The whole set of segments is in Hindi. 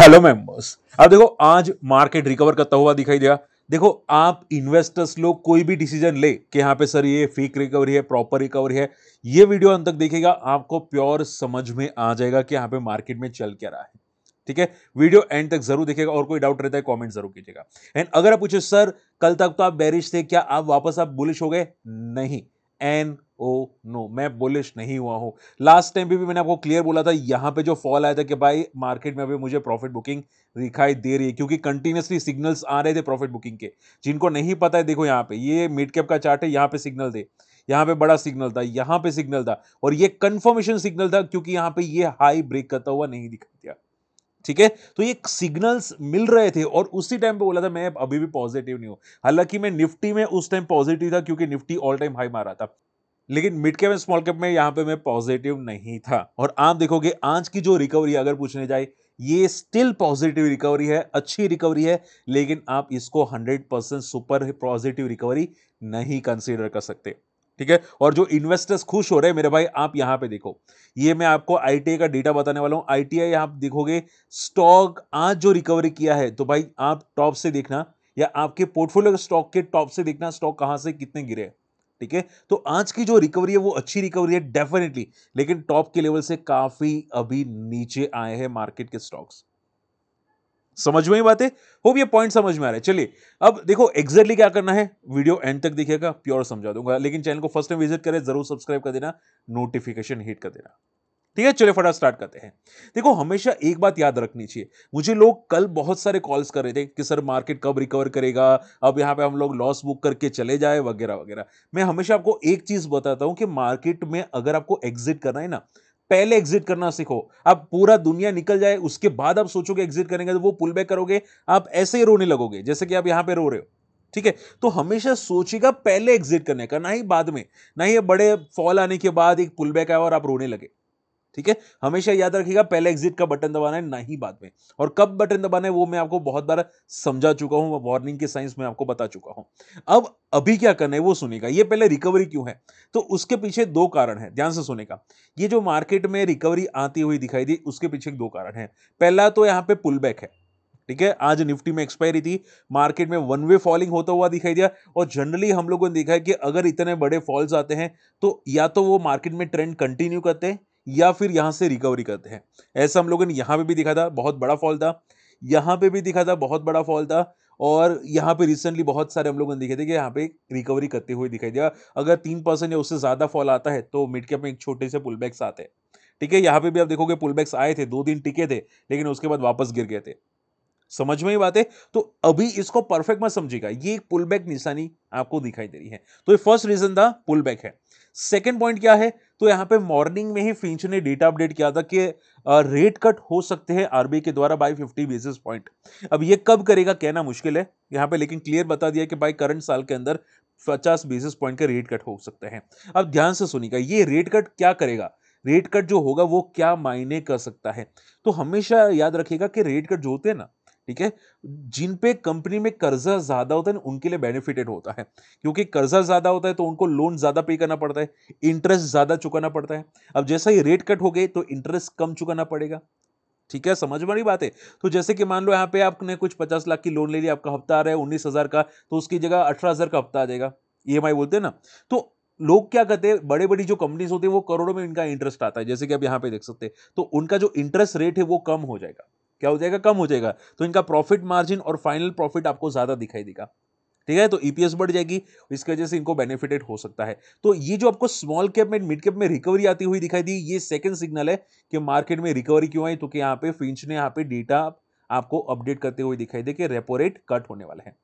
हेलो मेंबर्स अब देखो आज मार्केट रिकवर करता हुआ दिखाई दिया देखो आप इन्वेस्टर्स लोग कोई भी डिसीजन ले कि यहाँ पे सर ये फेक रिकवरी है प्रॉपर रिकवरी है ये वीडियो अंत तक देखिएगा आपको प्योर समझ में आ जाएगा कि यहाँ पे मार्केट में चल क्या रहा है ठीक है वीडियो एंड तक जरूर देखिएगा और कोई डाउट रहता है कॉमेंट जरूर कीजिएगा एंड अगर आप पूछे सर कल तक तो आप बैरिश थे क्या आप वापस आप बुलिश हो गए नहीं एंड ओ oh, नो मैं बुलिश नहीं हुआ हूँ लास्ट टाइम भी, भी मैंने आपको क्लियर बोला था यहाँ पे जो फॉल आया था कि भाई मार्केट में अभी मुझे प्रॉफिट बुकिंग दिखाई दे रही है क्योंकि कंटिन्यूसली सिग्नल्स आ रहे थे प्रॉफिट बुकिंग के जिनको नहीं पता है देखो यहाँ पे ये मिड कैप का चार्ट है यहाँ पे सिग्नल दे यहाँ पे बड़ा सिग्नल था यहाँ पे सिग्नल था और ये कंफर्मेशन सिग्नल था क्योंकि यहाँ पे ये हाई ब्रेक करता हुआ नहीं दिखाई दिया ठीक है तो ये सिग्नल्स मिल रहे थे और उसी टाइम पे बोला था मैं अभी भी पॉजिटिव नहीं हूँ हालांकि मैं निफ्टी में उस टाइम पॉजिटिव था क्योंकि निफ्टी ऑल टाइम हाई मारा था लेकिन mid cap and small cap में यहाँ पे मैं पॉजिटिव नहीं था और आप देखोगे आज की जो रिकवरी अगर पूछने जाए ये स्टिल पॉजिटिव रिकवरी है अच्छी रिकवरी है लेकिन आप इसको 100 परसेंट सुपर पॉजिटिव रिकवरी नहीं कंसीडर कर सकते ठीक है और जो इन्वेस्टर्स खुश हो रहे हैं मेरे भाई आप यहाँ पे देखो ये मैं आपको आई का डेटा बताने वाला हूँ आई टी आप देखोगे स्टॉक आज जो रिकवरी किया है तो भाई आप टॉप से देखना या आपके पोर्टफोलियो स्टॉक के टॉप से देखना स्टॉक कहाँ से कितने गिरे हैं ठीक है तो आज की जो रिकवरी है वो अच्छी रिकवरी है डेफिनेटली लेकिन टॉप के लेवल से काफी अभी नीचे आए हैं मार्केट के स्टॉक्स समझ में ही बात है होप ये पॉइंट समझ में आ रहा है चलिए अब देखो एग्जैक्टली क्या करना है वीडियो एंड तक देखिएगा प्योर समझा दूंगा लेकिन चैनल को फर्स्ट टाइम विजिट करें जरूर सब्सक्राइब कर देना नोटिफिकेशन हिट कर देना ठीक है चलिए फटाफट स्टार्ट करते हैं देखो हमेशा एक बात याद रखनी चाहिए मुझे लोग कल बहुत सारे कॉल्स कर रहे थे कि सर मार्केट कब रिकवर करेगा अब यहाँ पे हम लोग लॉस बुक करके चले जाए वगैरह वगैरह मैं हमेशा आपको एक चीज़ बताता हूँ कि मार्केट में अगर आपको एग्जिट करना है ना पहले एग्जिट करना सीखो आप पूरा दुनिया निकल जाए उसके बाद आप सोचोगे एग्जिट करेंगे तो वो पुल बैक करोगे आप ऐसे ही रोने लगोगे जैसे कि आप यहाँ पे रो रहे हो ठीक है तो हमेशा सोचेगा पहले एग्जिट करने का ना ही बाद में ना ही बड़े फॉल आने के बाद एक पुल बैक आया और आप रोने लगे ठीक है हमेशा याद रखिएगा पहले एग्जिट का बटन दबाना है ना ही बाद में और कब बटन दबाना है वो मैं आपको बहुत बार समझा चुका हूं वार्निंग के साइंस में आपको बता चुका हूं अब अभी क्या करना है वो सुनेगा ये पहले रिकवरी क्यों है तो उसके पीछे दो कारण है ध्यान से सुनेगा ये जो मार्केट में रिकवरी आती हुई दिखाई दी उसके पीछे दो कारण है पहला तो यहाँ पे पुल है ठीक है आज निफ्टी में एक्सपायरी थी मार्केट में वन वे फॉलिंग होता हुआ दिखाई दिया और जनरली हम लोगों ने देखा है कि अगर इतने बड़े फॉल्स आते हैं तो या तो वो मार्केट में ट्रेंड कंटिन्यू करते हैं या फिर यहाँ से रिकवरी करते हैं ऐसा हम लोगों ने यहाँ पे भी दिखा था बहुत बड़ा फॉल था यहाँ पे भी दिखा था बहुत बड़ा फॉल था और यहाँ पे रिसेंटली बहुत सारे हम लोगों ने दिखे थे कि यहाँ पे रिकवरी करते हुए दिखाई दिया अगर तीन परसेंट या उससे ज़्यादा फॉल आता है तो मिड कैप में एक छोटे से पुल बैक्स आते हैं ठीक है यहाँ पे भी आप देखोगे पुल बैक्स आए थे दो दिन टिके थे लेकिन उसके बाद वापस गिर गए थे समझ में ही बात है तो अभी इसको परफेक्ट मत समझिएगा ये एक पुल बैक निशानी आपको दिखाई दे रही है तो ये फर्स्ट रीजन था पुल बैक है सेकेंड पॉइंट क्या है तो यहाँ पे मॉर्निंग में ही फिंच ने डेटा अपडेट किया था कि रेट कट हो सकते हैं आरबीआई के द्वारा बाय 50 बेसिस पॉइंट अब ये कब करेगा कहना मुश्किल है यहाँ पे लेकिन क्लियर बता दिया कि बाई करंट साल के अंदर 50 बेसिस पॉइंट का रेट कट हो सकते हैं अब ध्यान से सुनिएगा ये रेट कट क्या करेगा रेट कट जो होगा वो क्या मायने कर सकता है तो हमेशा याद रखिएगा कि रेट कट जो होते हैं ना ठीक है जिन पे कंपनी में कर्जा ज़्यादा होता है ना उनके लिए बेनिफिटेड होता है क्योंकि कर्जा ज़्यादा होता है तो उनको लोन ज़्यादा पे करना पड़ता है इंटरेस्ट ज़्यादा चुकाना पड़ता है अब जैसा ही रेट कट हो गए तो इंटरेस्ट कम चुकाना पड़ेगा ठीक है समझ वाली बात है तो जैसे कि मान लो यहाँ पे आपने कुछ पचास लाख की लोन ले लिया आपका हफ्ता आ रहा है उन्नीस हज़ार का तो उसकी जगह अठारह हज़ार का हफ्ता आ जाएगा ई e बोलते हैं ना तो लोग क्या कहते हैं बड़े बड़ी जो कंपनीज होती है वो करोड़ों में इनका इंटरेस्ट आता है जैसे कि आप यहाँ पे देख सकते हैं तो उनका जो इंटरेस्ट रेट है वो कम हो जाएगा क्या हो जाएगा कम हो जाएगा तो इनका प्रॉफिट मार्जिन और फाइनल प्रॉफिट आपको ज़्यादा दिखाई देगा ठीक है तो ईपीएस e बढ़ जाएगी इसकी वजह से इनको बेनिफिटेड हो सकता है तो ये जो आपको स्मॉल कैप में मिड कैप में रिकवरी आती हुई दिखाई दी ये सेकंड सिग्नल है कि मार्केट में रिकवरी क्यों आई तो कि यहाँ पे फिंच ने यहाँ पे डेटा आपको अपडेट करते हुए दिखाई दे कि रेपो रेट कट होने वाला है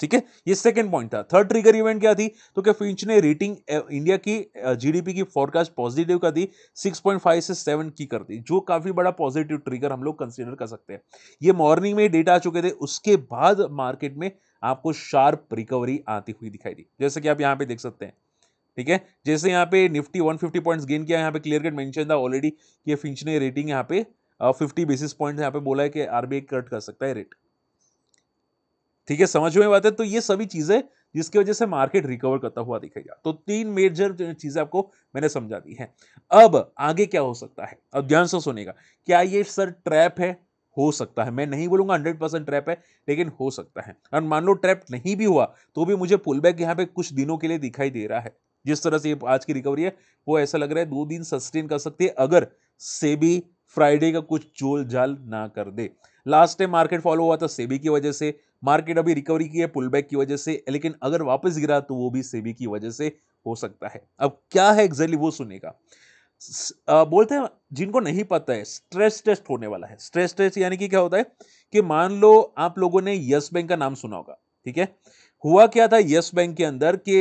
ठीक है ये सेकंड पॉइंट था थर्ड ट्रिगर इवेंट क्या थी तो क्या फिंच ने रेटिंग इंडिया eh, की जीडीपी eh, की फोरकास्ट पॉजिटिव का दी 6.5 से 7 की कर दी जो काफी बड़ा पॉजिटिव ट्रिगर हम लोग कंसीडर कर सकते हैं ये मॉर्निंग में डेटा आ चुके थे उसके बाद मार्केट में आपको शार्प रिकवरी आती हुई दिखाई दी जैसे कि आप यहाँ पे देख सकते हैं ठीक है जैसे यहाँ पे निफ्टी 150 पॉइंट्स गेन किया यहाँ पे क्लियर कट मैंशन था ऑलरेडी कि फिंच ने रेटिंग यहाँ पे फिफ्टी बेसिस पॉइंट यहाँ पे बोला है कि आरबीआई कट कर सकता है रेट ठीक है समझ में बात है तो ये सभी चीज़ें जिसकी वजह से मार्केट रिकवर करता हुआ दिखेगा तो तीन मेजर चीज़ें आपको मैंने समझा दी हैं अब आगे क्या हो सकता है अब ध्यान से सुनेगा क्या ये सर ट्रैप है हो सकता है मैं नहीं बोलूंगा हंड्रेड परसेंट ट्रैप है लेकिन हो सकता है और मान लो ट्रैप नहीं भी हुआ तो भी मुझे पुल बैक यहाँ पे कुछ दिनों के लिए दिखाई दे रहा है जिस तरह से ये आज की रिकवरी है वो ऐसा लग रहा है दो दिन सस्टेन कर सकती है अगर सेबी फ्राइडे का कुछ चोल जाल ना कर दे लास्ट टाइम मार्केट फॉलो हुआ था सेबी की वजह से मार्केट अभी रिकवरी की है पुल बैक की वजह से लेकिन अगर वापस गिरा तो वो भी सेबी की वजह से हो सकता है अब क्या है एग्जैक्टली वो सुनेगा बोलते हैं जिनको नहीं पता है स्ट्रेस टेस्ट होने वाला है स्ट्रेस टेस्ट यानी कि क्या होता है कि मान लो आप लोगों ने यस बैंक का नाम सुना होगा ठीक है हुआ क्या था यस बैंक के अंदर कि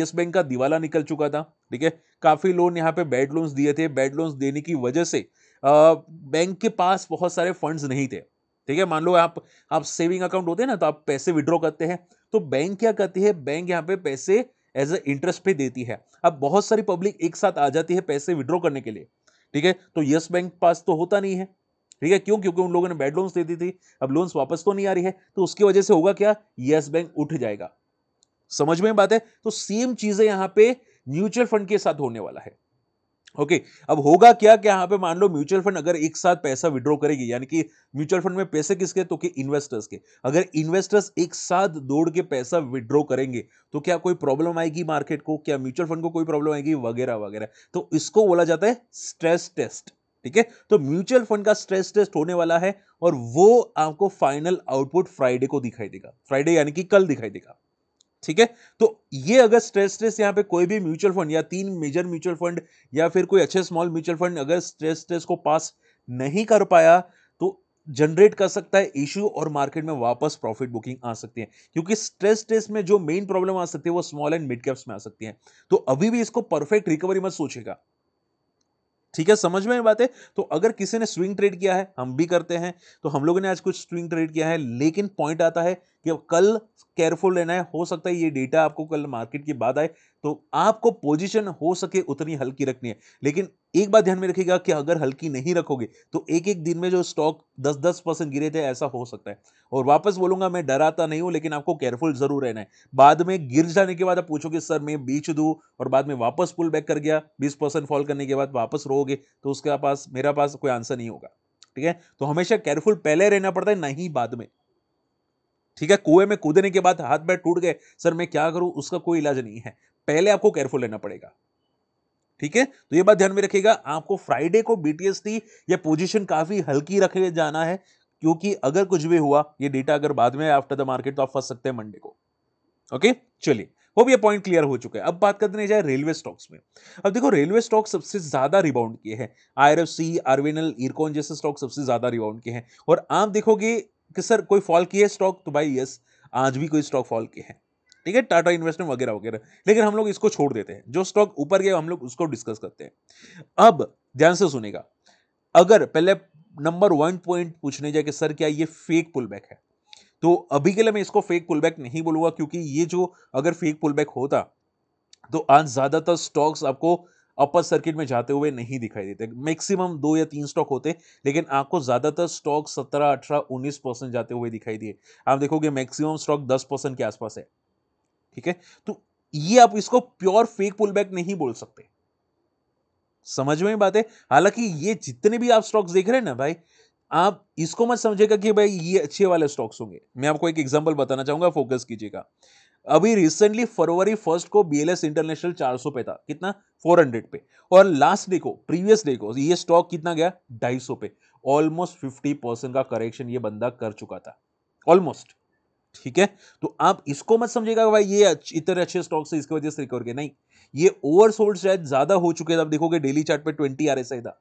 यस बैंक का दिवाला निकल चुका था ठीक है काफी लोन यहाँ पे बैड लोन्स दिए थे बैड लोन्स देने की वजह से बैंक के पास बहुत सारे फंड्स नहीं थे ठीक है मान लो आप आप सेविंग अकाउंट होते हैं ना तो आप पैसे विड्रॉ करते हैं तो बैंक क्या करती है बैंक यहाँ पे पैसे एज ए इंटरेस्ट पे देती है अब बहुत सारी पब्लिक एक साथ आ जाती है पैसे विड्रॉ करने के लिए ठीक है तो यस बैंक पास तो होता नहीं है ठीक है क्यों क्योंकि उन लोगों ने बैड लोन्स दे दी थी अब लोन्स वापस तो नहीं आ रही है तो उसकी वजह से होगा क्या यस बैंक उठ जाएगा समझ में बात है तो सेम चीजें यहाँ पे म्यूचुअल फंड के साथ होने वाला है ओके okay, अब होगा क्या कि यहाँ पे मान लो म्यूचुअल फंड अगर एक साथ पैसा विड्रॉ करेगी यानी कि म्यूचुअल फंड में पैसे किसके तो कि इन्वेस्टर्स के अगर इन्वेस्टर्स एक साथ दौड़ के पैसा विड्रॉ करेंगे तो क्या कोई प्रॉब्लम आएगी मार्केट को क्या म्यूचुअल फंड को कोई प्रॉब्लम आएगी वगैरह वगैरह तो इसको बोला जाता है स्ट्रेस टेस्ट ठीक है तो म्यूचुअल फंड का स्ट्रेस टेस्ट होने वाला है और वो आपको फाइनल आउटपुट फ्राइडे को दिखाई देगा फ्राइडे यानी कि कल दिखाई देगा ठीक है तो ये अगर स्ट्रेस स्ट्रेस यहाँ पे कोई भी म्यूचुअल फंड या तीन मेजर म्यूचुअल फंड या फिर कोई अच्छे स्मॉल म्यूचुअल फंड अगर स्ट्रेस टेस्ट को पास नहीं कर पाया तो जनरेट कर सकता है इश्यू और मार्केट में वापस प्रॉफिट बुकिंग आ सकती है क्योंकि स्ट्रेस टेस्ट में जो मेन प्रॉब्लम आ सकती है वो स्मॉल एंड मिड कैप्स में आ सकती है तो अभी भी इसको परफेक्ट रिकवरी मत सोचेगा ठीक है समझ में बात है तो अगर किसी ने स्विंग ट्रेड किया है हम भी करते हैं तो हम लोगों ने आज कुछ स्विंग ट्रेड किया है लेकिन पॉइंट आता है कि कल केयरफुल रहना है हो सकता है ये डेटा आपको कल मार्केट के बाद आए तो आपको पोजीशन हो सके उतनी हल्की रखनी है लेकिन एक बात ध्यान में रखिएगा कि अगर हल्की नहीं रखोगे तो एक एक दिन में जो स्टॉक दस दस परसेंट गिरे थे ऐसा हो सकता है और वापस बोलूंगा मैं डराता नहीं हूं लेकिन आपको केयरफुल जरूर रहना है बाद में गिर जाने के बाद आप पूछोगे सर मैं बीच दू और बाद में वापस पुल बैक कर गया बीस परसेंट फॉल करने के बाद वापस रोगे तो उसके पास मेरा पास कोई आंसर नहीं होगा ठीक है तो हमेशा केयरफुल पहले रहना पड़ता है नहीं बाद में ठीक है कुएं में कूदने के बाद हाथ पैर टूट गए सर मैं क्या करूं उसका कोई इलाज नहीं है पहले आपको केयरफुल रहना पड़ेगा ठीक है तो ये बात ध्यान में रखिएगा आपको फ्राइडे को बीटीएसटी या पोजीशन काफी हल्की रखे जाना है क्योंकि अगर कुछ भी हुआ ये डेटा अगर बाद में आफ्टर द मार्केट तो आप फंस सकते हैं मंडे को ओके चलिए वो भी ये पॉइंट क्लियर हो चुका है अब बात करते हैं रेलवे स्टॉक्स में अब देखो रेलवे स्टॉक सबसे ज्यादा रिबाउंड किए हैं आईआरएफसी आरवेनल इरकॉन जैसे स्टॉक सबसे ज्यादा रिबाउंड किए हैं और आप देखोगे कि सर कोई फॉल किए स्टॉक तो भाई यस आज भी कोई स्टॉक फॉल किए हैं ठीक है टाटा इन्वेस्टमेंट वगैरह वगैरह लेकिन हम लोग इसको छोड़ देते हैं जो स्टॉक ऊपर गए हम लोग उसको डिस्कस करते हैं अब ध्यान से सुनेगा अगर पहले नंबर वन पॉइंट पूछने जाए कि सर क्या ये फेक पुल बैक है तो अभी के लिए मैं इसको फेक पुल बैक नहीं बोलूंगा क्योंकि ये जो अगर फेक पुल बैक होता तो आज ज़्यादातर स्टॉक्स आपको अपर सर्किट में जाते हुए नहीं दिखाई देते मैक्सिमम दो या तीन स्टॉक होते लेकिन आपको ज़्यादातर स्टॉक सत्रह अठारह उन्नीस परसेंट जाते हुए दिखाई दिए आप देखोगे मैक्सिमम स्टॉक दस परसेंट के आसपास है ठीक है तो ये आप इसको प्योर फेक पुल बैक नहीं बोल सकते समझ में बात है हालांकि ये जितने भी आप स्टॉक्स देख रहे हैं ना भाई आप इसको मत समझेगा कि भाई ये अच्छे वाले स्टॉक्स होंगे मैं आपको एक एग्जांपल बताना चाहूंगा फोकस कीजिएगा अभी रिसेंटली फरवरी फर्स्ट को बी इंटरनेशनल चार पे था कितना 400 पे और लास्ट डे को प्रीवियस डे को ये स्टॉक कितना गया ढाई पे ऑलमोस्ट 50 परसेंट का करेक्शन ये बंदा कर चुका था ऑलमोस्ट ठीक है तो आप इसको मत समझेगा भाई ये इतने अच्छे स्टॉक्स है इसकी वजह से रिकवर गए नहीं ये ओवर सोल्ड शायद ज्यादा हो चुके हैं आप देखोगे डेली चार्ट पे ट्वेंटी आर एस था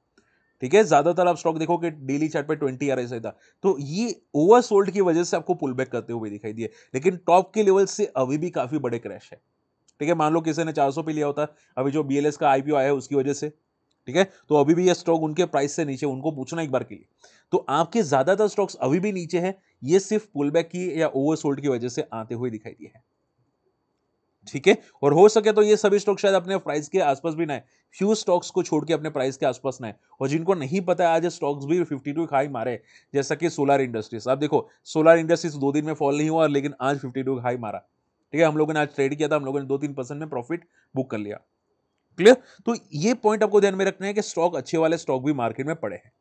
ठीक है ज्यादातर आप स्टॉक देखोगे डेली चार्ट पे ट्वेंटी आर एस था तो ये ओवर सोल्ड की वजह से आपको पुल बैक करते हुए दिखाई दिए लेकिन टॉप के लेवल से अभी भी काफी बड़े क्रैश है ठीक है मान लो किसी ने सौ पे लिया होता अभी जो बी का आईपीओ आया है उसकी वजह से ठीक है तो अभी भी ये स्टॉक उनके प्राइस से नीचे उनको पूछना एक बार के लिए तो आपके ज़्यादातर स्टॉक्स अभी भी नीचे हैं ये सिर्फ पुलबैक की या ओवरसोल्ड की वजह से आते हुए दिखाई दिए हैं ठीक है और हो सके तो ये सभी स्टॉक शायद अपने प्राइस के आसपास भी ना फ्यू स्टॉक्स को छोड़ के अपने प्राइस के आसपास ना और जिनको नहीं पता आज स्टॉक्स भी टू हाई मारे जैसा कि सोलर इंडस्ट्रीज आप देखो सोलर इंडस्ट्रीज दो दिन में फॉल नहीं हुआ लेकिन आज फिफ्टी टू हाई मारा ठीक है हम लोगों ने आज ट्रेड किया था हम लोगों ने दो तीन परसेंट में प्रॉफिट बुक कर लिया क्लियर तो ये पॉइंट आपको ध्यान में रखना है कि स्टॉक अच्छे वाले स्टॉक भी मार्केट में पड़े हैं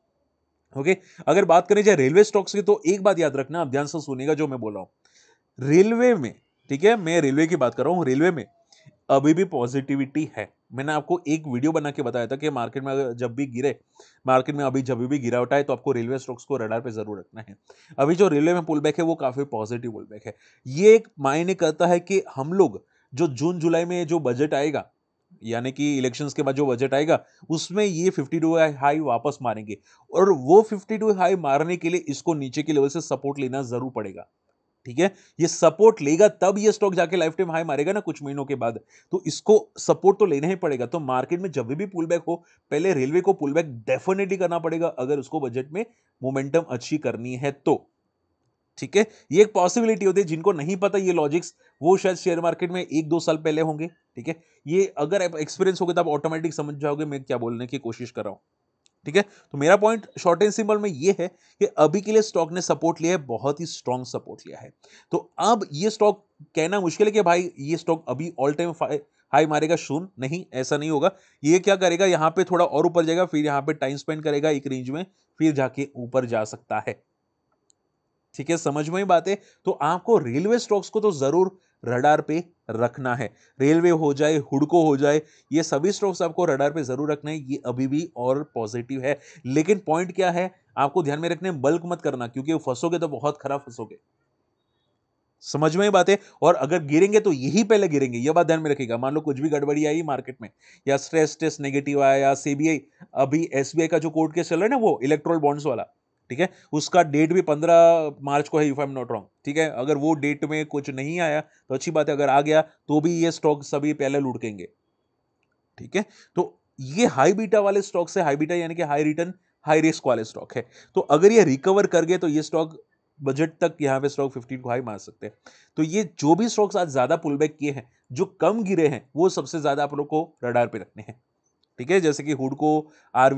ओके अगर बात करें जाए रेलवे स्टॉक्स की तो एक बात याद रखना आप ध्यान से सुनेगा जो मैं बोला हूं हूँ रेलवे में ठीक है मैं रेलवे की बात कर रहा हूँ रेलवे में अभी भी पॉजिटिविटी है मैंने आपको एक वीडियो बना के बताया था कि मार्केट में अगर जब भी गिरे मार्केट में अभी जब भी गिरावट आए तो आपको रेलवे स्टॉक्स को रडार पे जरूर रखना है अभी जो रेलवे में पुल बैक है वो काफ़ी पॉजिटिव पुल बैक है ये एक मायने करता है कि हम लोग जो जून जुलाई में जो बजट आएगा यानी कि इलेक्शंस के बाद जो बजट आएगा उसमें ये 52 टू हाई वापस मारेंगे और वो 52 टू हाई मारने के लिए इसको नीचे के लेवल से सपोर्ट लेना जरूर पड़ेगा ठीक है ये सपोर्ट लेगा तब ये स्टॉक जाके लाइफ टाइम हाई मारेगा ना कुछ महीनों के बाद तो इसको सपोर्ट तो लेना ही पड़ेगा तो मार्केट में जब भी पुल बैक हो पहले रेलवे को पुल बैक डेफिनेटली करना पड़ेगा अगर उसको बजट में मोमेंटम अच्छी करनी है तो ठीक है ये एक पॉसिबिलिटी होती है जिनको नहीं पता ये लॉजिक्स वो शायद शेयर मार्केट में एक दो साल पहले होंगे ठीक है ये अगर एक्सपीरियंस हो गया तो आप ऑटोमेटिक समझ जाओगे मैं क्या बोलने की कोशिश कर रहा हूँ ठीक है तो मेरा पॉइंट शॉर्ट एंड सिंपल में ये है कि अभी के लिए स्टॉक ने सपोर्ट लिया है बहुत ही स्ट्रांग सपोर्ट लिया है तो अब ये स्टॉक कहना मुश्किल है कि भाई ये स्टॉक अभी ऑल टाइम हाई मारेगा शून नहीं ऐसा नहीं होगा ये क्या करेगा यहाँ पे थोड़ा और ऊपर जाएगा फिर यहाँ पे टाइम स्पेंड करेगा एक रेंज में फिर जाके ऊपर जा सकता है ठीक है समझ में बात है तो आपको रेलवे स्टॉक्स को तो जरूर रडार पे रखना है रेलवे हो जाए हुडको हो जाए ये सभी स्टॉक्स आपको रडार पे जरूर रखना है ये अभी भी और पॉजिटिव है लेकिन पॉइंट क्या है आपको ध्यान में रखने बल्क मत करना क्योंकि फंसोगे तो बहुत खराब फंसोगे समझ में बात है और अगर गिरेंगे तो यही पहले गिरेंगे यह बात ध्यान में रखिएगा मान लो कुछ भी गड़बड़ी आई मार्केट में या स्ट्रेस टेस्ट नेगेटिव आया या सीबीआई अभी एसबीआई का जो कोर्ट केस चल रहा है ना वो इलेक्ट्रोल बॉन्ड्स वाला ठीक है उसका डेट भी पंद्रह मार्च को है if I am not wrong ठीक है अगर वो डेट में कुछ नहीं आया तो अच्छी बात है अगर आ गया तो भी ये स्टॉक सभी पहले लुटकेंगे ठीक है तो ये हाई बीटा वाले स्टॉक से हाई बीटा यानी कि हाई रिटर्न हाई रिस्क वाले स्टॉक है तो अगर ये रिकवर कर गए तो ये स्टॉक बजट तक यहाँ पे स्टॉक 15 को हाई मार सकते हैं तो ये जो भी स्टॉक्स आज ज़्यादा पुल बैक किए हैं जो कम गिरे हैं वो सबसे ज़्यादा आप लोग को रडार पे रखने हैं ठीक है जैसे कि हुड को आर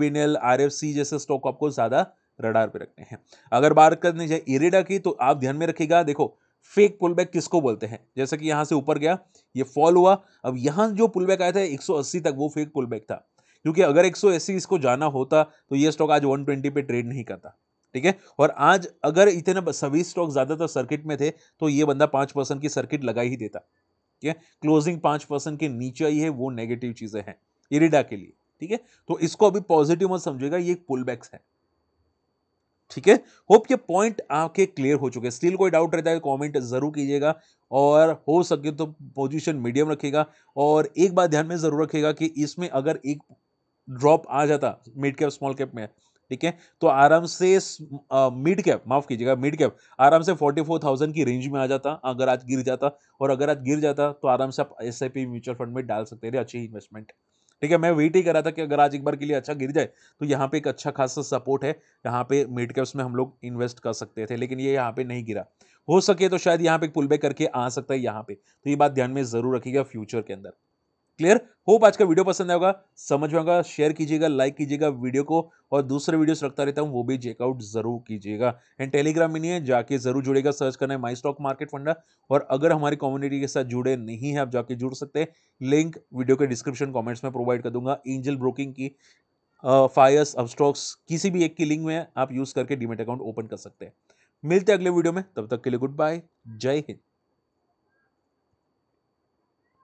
जैसे स्टॉक आपको ज़्यादा रडार पे रखने हैं अगर बात करनी चाहिए इरेडा की तो आप ध्यान में रखिएगा देखो फेक पुलबैक किसको बोलते हैं जैसे कि यहाँ से ऊपर गया ये फॉल हुआ अब यहाँ जो पुलबैक आया था 180 तक वो फेक पुलबैक था क्योंकि अगर 180 इसको जाना होता तो ये स्टॉक आज 120 पे ट्रेड नहीं करता ठीक है और आज अगर इतने सभी स्टॉक ज़्यादातर सर्किट में थे तो ये बंदा पाँच परसेंट की सर्किट लगा ही देता ठीक है क्लोजिंग पाँच परसेंट के नीचे ही है वो नेगेटिव चीज़ें हैं इरिडा के लिए ठीक है तो इसको अभी पॉजिटिव मत समझेगा ये पुलबैक्स है ठीक है होप ये पॉइंट आपके क्लियर हो चुके हैं स्टिल कोई डाउट रहता है कमेंट तो जरूर कीजिएगा और हो सके तो पोजीशन मीडियम रखेगा और एक बात ध्यान में ज़रूर रखेगा कि इसमें अगर एक ड्रॉप आ जाता मिड कैप स्मॉल कैप में ठीक है तो आराम से मिड कैप माफ कीजिएगा मिड कैप आराम से 44,000 की रेंज में आ जाता अगर आज गिर जाता और अगर आज गिर जाता तो आराम से आप एस म्यूचुअल फंड में डाल सकते हैं अच्छी इन्वेस्टमेंट ठीक है मैं वेट ही कर रहा था कि अगर आज एक बार के लिए अच्छा गिर जाए तो यहाँ पे एक अच्छा खासा सपोर्ट है यहाँ पे मिड कैप्स में हम लोग इन्वेस्ट कर सकते थे लेकिन ये यहाँ पे नहीं गिरा हो सके तो शायद यहाँ पे पुल बैक करके आ सकता है यहाँ पे तो ये बात ध्यान में जरूर रखिएगा फ्यूचर के अंदर क्लियर होप आज का वीडियो पसंद आएगा समझ में आएगा शेयर कीजिएगा लाइक कीजिएगा वीडियो को और दूसरे वीडियोस रखता रहता हूँ वो भी चेकआउट जरूर कीजिएगा एंड टेलीग्राम में नहीं है जाके जरूर जुड़ेगा सर्च करना है माई स्टॉक मार्केट फंडा और अगर हमारी कम्युनिटी के साथ जुड़े नहीं है आप जाके जुड़ सकते हैं लिंक वीडियो के डिस्क्रिप्शन कॉमेंट्स में प्रोवाइड कर दूंगा एंजल ब्रोकिंग की फायर्स स्टॉक्स किसी भी एक की लिंक में आप यूज़ करके डीमेट अकाउंट ओपन कर सकते हैं मिलते हैं अगले वीडियो में तब तक के लिए गुड बाय जय हिंद